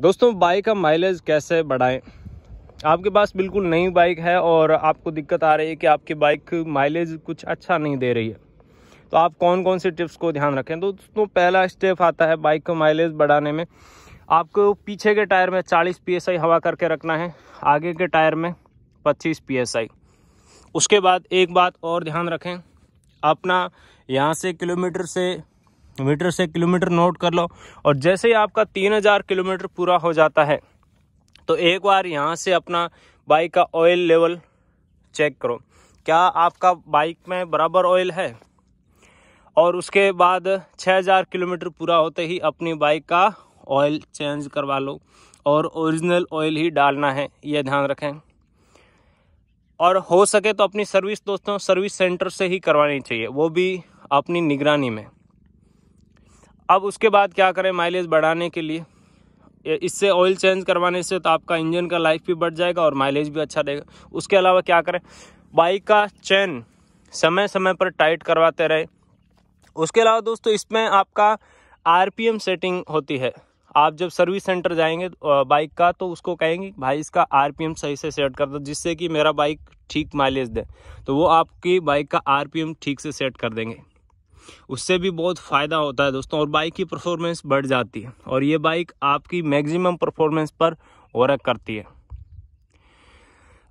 दोस्तों बाइक का माइलेज कैसे बढ़ाएं आपके पास बिल्कुल नई बाइक है और आपको दिक्कत आ रही है कि आपकी बाइक माइलेज कुछ अच्छा नहीं दे रही है तो आप कौन कौन से टिप्स को ध्यान रखें दोस्तों पहला स्टेप आता है बाइक का माइलेज बढ़ाने में आपको पीछे के टायर में 40 पीएसआई हवा करके रखना है आगे के टायर में 25 पीएसआई उसके बाद एक बात और ध्यान रखें अपना यहाँ से किलोमीटर से मीटर से किलोमीटर नोट कर लो और जैसे ही आपका तीन हज़ार किलोमीटर पूरा हो जाता है तो एक बार यहाँ से अपना बाइक का ऑयल लेवल चेक करो क्या आपका बाइक में बराबर ऑयल है और उसके बाद 6000 किलोमीटर पूरा होते ही अपनी बाइक का ऑयल चेंज करवा लो और ओरिजिनल ऑयल ही डालना है यह ध्यान रखें और हो सके तो अपनी सर्विस दोस्तों सर्विस सेंटर से ही करवानी चाहिए वो भी अपनी निगरानी में अब उसके बाद क्या करें माइलेज बढ़ाने के लिए इससे ऑयल चेंज करवाने से तो आपका इंजन का लाइफ भी बढ़ जाएगा और माइलेज भी अच्छा देगा उसके अलावा क्या करें बाइक का चेन समय समय पर टाइट करवाते रहे उसके अलावा दोस्तों इसमें आपका आरपीएम सेटिंग होती है आप जब सर्विस सेंटर जाएंगे बाइक का तो उसको कहेंगे भाई इसका आरपीएम सही से सेट कर दो जिससे कि मेरा बाइक ठीक माइलेज दे तो वो आपकी बाइक का आरपीएम ठीक से सेट कर देंगे उससे भी बहुत फ़ायदा होता है दोस्तों और बाइक की परफॉर्मेंस बढ़ जाती है और ये बाइक आपकी मैक्सिमम परफॉर्मेंस पर वर्क करती है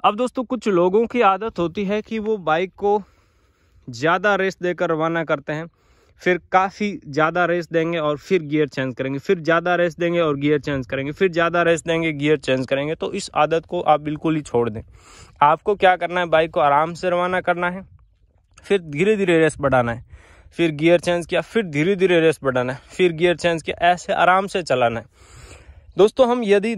अब दोस्तों कुछ लोगों की आदत होती है कि वो बाइक को ज़्यादा रेस देकर रवाना करते हैं फिर काफ़ी ज़्यादा रेस देंगे और फिर गियर चेंज करेंगे फिर ज़्यादा रेस देंगे और गियर चेंज करेंगे फिर ज़्यादा रेस देंगे गियर चेंज करेंगे तो इस आदत को आप बिल्कुल ही छोड़ दें आपको क्या करना है बाइक को आराम से रवाना करना है फिर धीरे धीरे रेस बढ़ाना है फिर गियर चेंज किया फिर धीरे धीरे रेस बढ़ाना है फिर गियर चेंज किया ऐसे आराम से चलाना है दोस्तों हम यदि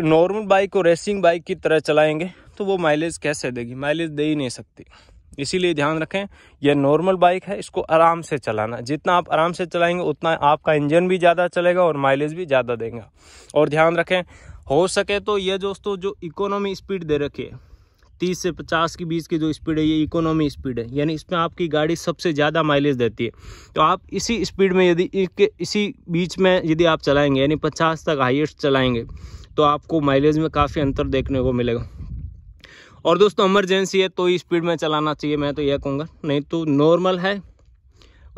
नॉर्मल बाइक को रेसिंग बाइक की तरह चलाएंगे तो वो माइलेज कैसे देगी माइलेज दे ही नहीं सकती इसीलिए ध्यान रखें यह नॉर्मल बाइक है इसको आराम से चलाना जितना आप आराम से चलाएंगे उतना आपका इंजन भी ज़्यादा चलेगा और माइलेज भी ज़्यादा देगा और ध्यान रखें हो सके तो यह दोस्तों जो इकोनॉमी स्पीड दे रखी है तीस से पचास के बीच की जो स्पीड है ये इकोनॉमी स्पीड है यानी इसमें आपकी गाड़ी सबसे ज़्यादा माइलेज देती है तो आप इसी स्पीड में यदि इसके इसी बीच में यदि आप चलाएंगे यानी पचास तक हाइएस्ट चलाएंगे तो आपको माइलेज में काफ़ी अंतर देखने को मिलेगा और दोस्तों इमरजेंसी है तो स्पीड में चलाना चाहिए मैं तो यह कहूँगा नहीं तो नॉर्मल है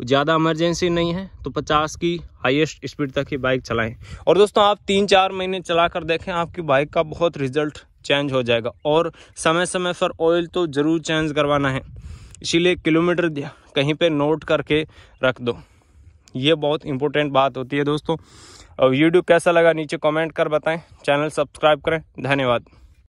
ज़्यादा इमरजेंसी नहीं है तो पचास की हाईएस्ट स्पीड तक ही बाइक चलाएं और दोस्तों आप तीन चार महीने चला कर देखें आपकी बाइक का बहुत रिजल्ट चेंज हो जाएगा और समय समय पर ऑयल तो ज़रूर चेंज करवाना है इसीलिए किलोमीटर कहीं पे नोट करके रख दो ये बहुत इंपॉर्टेंट बात होती है दोस्तों और वीडियो कैसा लगा नीचे कमेंट कर बताएं चैनल सब्सक्राइब करें धन्यवाद